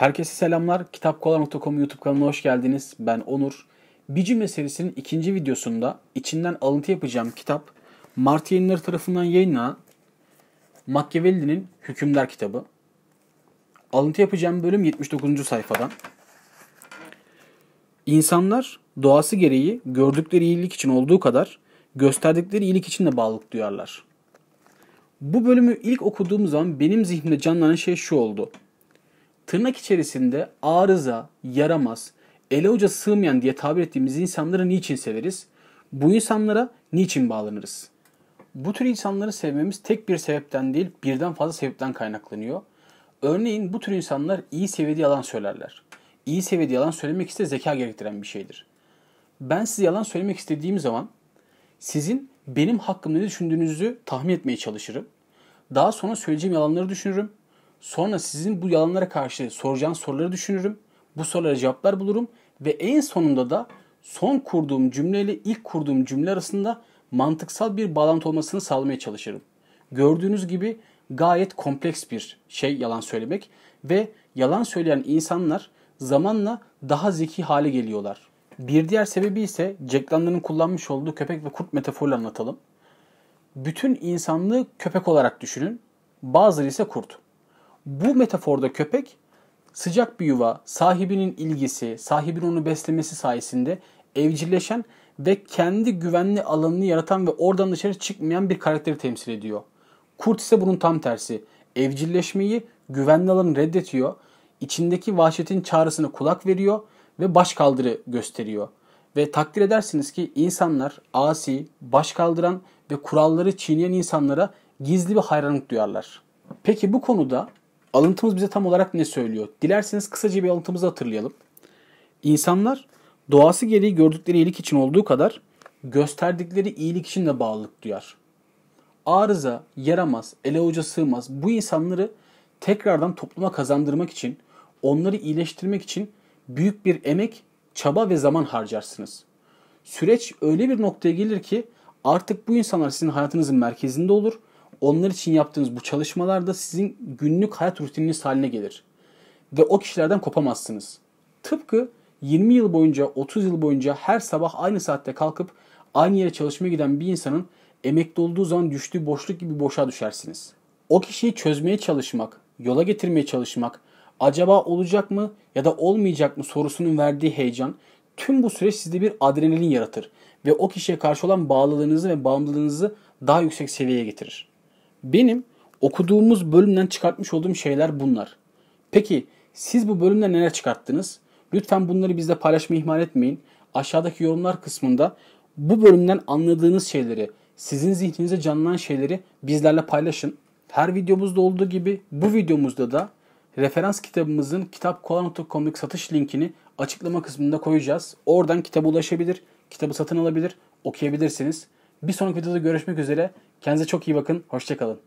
Herkese selamlar. Kitapkola.com YouTube kanalına hoş geldiniz. Ben Onur. Bir cümle serisinin ikinci videosunda içinden alıntı yapacağım kitap Mart yayınları tarafından yayınlanan Machiavelli'nin Hükümler kitabı. Alıntı yapacağım bölüm 79. sayfadan. İnsanlar doğası gereği gördükleri iyilik için olduğu kadar gösterdikleri iyilik için de bağlılık duyarlar. Bu bölümü ilk okuduğum zaman benim zihnimde canlanan şey şu oldu. Tırnak içerisinde arıza, yaramaz, ele uca sığmayan diye tabir ettiğimiz insanları niçin severiz? Bu insanlara niçin bağlanırız? Bu tür insanları sevmemiz tek bir sebepten değil, birden fazla sebepten kaynaklanıyor. Örneğin bu tür insanlar iyi seviyede yalan söylerler. İyi seviyede yalan söylemek ise zeka gerektiren bir şeydir. Ben size yalan söylemek istediğim zaman sizin benim hakkımda ne düşündüğünüzü tahmin etmeye çalışırım. Daha sonra söyleyeceğim yalanları düşünürüm Sonra sizin bu yalanlara karşı soracağın soruları düşünürüm. Bu sorulara cevaplar bulurum ve en sonunda da son kurduğum cümleyle ilk kurduğum cümle arasında mantıksal bir bağlantı olmasını sağlamaya çalışırım. Gördüğünüz gibi gayet kompleks bir şey yalan söylemek ve yalan söyleyen insanlar zamanla daha zeki hale geliyorlar. Bir diğer sebebi ise Jack London'ın kullanmış olduğu köpek ve kurt metaforuyla anlatalım. Bütün insanlığı köpek olarak düşünün, bazıları ise kurt. Bu metaforda köpek sıcak bir yuva, sahibinin ilgisi, sahibinin onu beslemesi sayesinde evcilleşen ve kendi güvenli alanını yaratan ve oradan dışarı çıkmayan bir karakteri temsil ediyor. Kurt ise bunun tam tersi. Evcilleşmeyi, güvenli alanı reddetiyor, içindeki vahşetin çağrısına kulak veriyor ve başkaldırı gösteriyor. Ve takdir edersiniz ki insanlar asi, başkaldıran ve kuralları çiğneyen insanlara gizli bir hayranlık duyarlar. Peki bu konuda Alıntımız bize tam olarak ne söylüyor? Dilerseniz kısaca bir alıntımızı hatırlayalım. İnsanlar doğası gereği gördükleri iyilik için olduğu kadar gösterdikleri iyilik için de bağlılık duyar. Arıza, yaramaz, ele uca sığmaz bu insanları tekrardan topluma kazandırmak için, onları iyileştirmek için büyük bir emek, çaba ve zaman harcarsınız. Süreç öyle bir noktaya gelir ki artık bu insanlar sizin hayatınızın merkezinde olur onlar için yaptığınız bu çalışmalar da sizin günlük hayat rutininiz haline gelir. Ve o kişilerden kopamazsınız. Tıpkı 20 yıl boyunca, 30 yıl boyunca her sabah aynı saatte kalkıp aynı yere çalışmaya giden bir insanın emekli olduğu zaman düştüğü boşluk gibi boşa düşersiniz. O kişiyi çözmeye çalışmak, yola getirmeye çalışmak, acaba olacak mı ya da olmayacak mı sorusunun verdiği heyecan tüm bu süreç sizde bir adrenalin yaratır ve o kişiye karşı olan bağlılığınızı ve bağımlılığınızı daha yüksek seviyeye getirir. Benim okuduğumuz bölümden çıkartmış olduğum şeyler bunlar. Peki siz bu bölümden neler çıkarttınız? Lütfen bunları bizle paylaşmayı ihmal etmeyin. Aşağıdaki yorumlar kısmında bu bölümden anladığınız şeyleri, sizin zihninize canlanan şeyleri bizlerle paylaşın. Her videomuzda olduğu gibi bu videomuzda da referans kitabımızın kitapkola.com'daki satış linkini açıklama kısmında koyacağız. Oradan kitaba ulaşabilir, kitabı satın alabilir, okuyabilirsiniz. Bir sonraki videoda görüşmek üzere. Kendinize çok iyi bakın. Hoşçakalın.